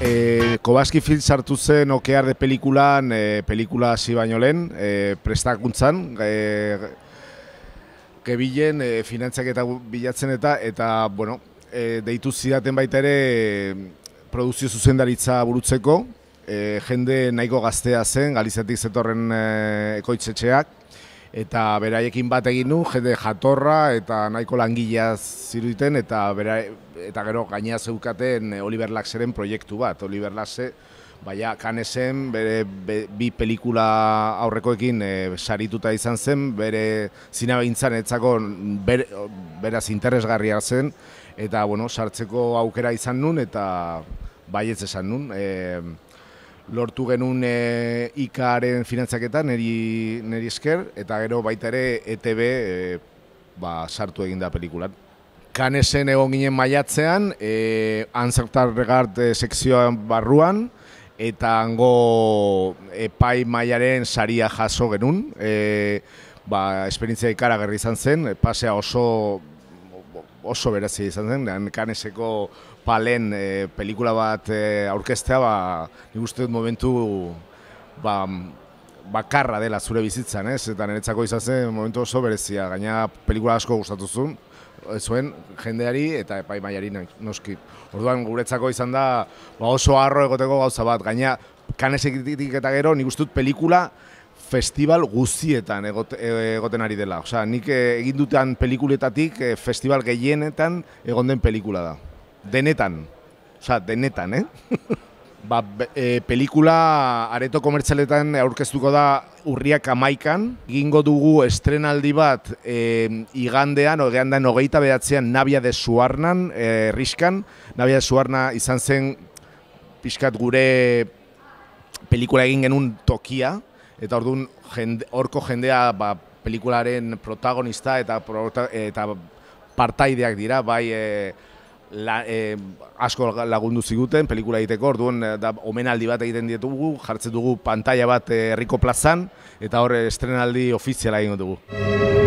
E, eh, Kobaski Field sartu zen okear de pelikulan, e, pelikula hasi baino lehen, eh, prestakuntzan, e, gebilen e, finantzak eta bilatzen eta, eta bueno, e, deitu zidaten baita ere e, produzio zuzendaritza burutzeko, e, jende nahiko gaztea zen, galizatik zetorren ekoitzetxeak, eta beraiekin bat egin nu, jende jatorra eta nahiko langilea ziruiten eta bera, eta gero gainea zeukaten eh, Oliver Laxeren proiektu bat. Oliver Laxe, baina kanesen, bere bi pelikula aurrekoekin eh, sarituta izan zen, bere zinabintzan etzako ber, beraz interesgarria zen, eta bueno, sartzeko aukera izan nun eta baietz esan nun. Eh, lortu genun e, IKaren finantzaketa neri, neri esker, eta gero baita ere ETB e, ba, sartu egin da pelikulan. Kanesen egon ginen maiatzean, e, Anzartar e, sekzioan barruan, eta hango epai maiaren saria jaso genun. E, ba, esperientzia ikaragarri izan zen, pasea oso oso berezia izan zen, kaneseko palen e, pelikula bat e, aurkeztea, ba, nik uste dut momentu ba, bakarra dela zure bizitzan, ez? Eta niretzako izan zen momentu oso berezia, gaina pelikula asko gustatu zuen, eh, zuen jendeari eta epai maiari noski. Orduan guretzako izan da ba, oso harro egoteko gauza bat, gaina kanesekitik eta gero nik uste dut pelikula festival guztietan e, egoten ari dela. Osea, nik e, egin dutean pelikuletatik e, festival gehienetan egon den pelikula da. Denetan. Osea, denetan, eh? ba, pelikula areto komertzialetan aurkeztuko da urriak amaikan. Gingo dugu estrenaldi bat igandean, ogean da nogeita behatzean Nabia de Suarnan, e, Rizkan. Nabia de Suarna izan zen pixkat gure pelikula egin genuen tokia, eta orduan jende, orko jendea ba, pelikularen protagonista eta eta partaideak dira, bai e, la, e, asko lagundu ziguten pelikula egiteko, duen e, da, omenaldi bat egiten ditugu, jartzen dugu pantalla bat e, herriko plazan, eta hor estrenaldi ofiziala egin dugu.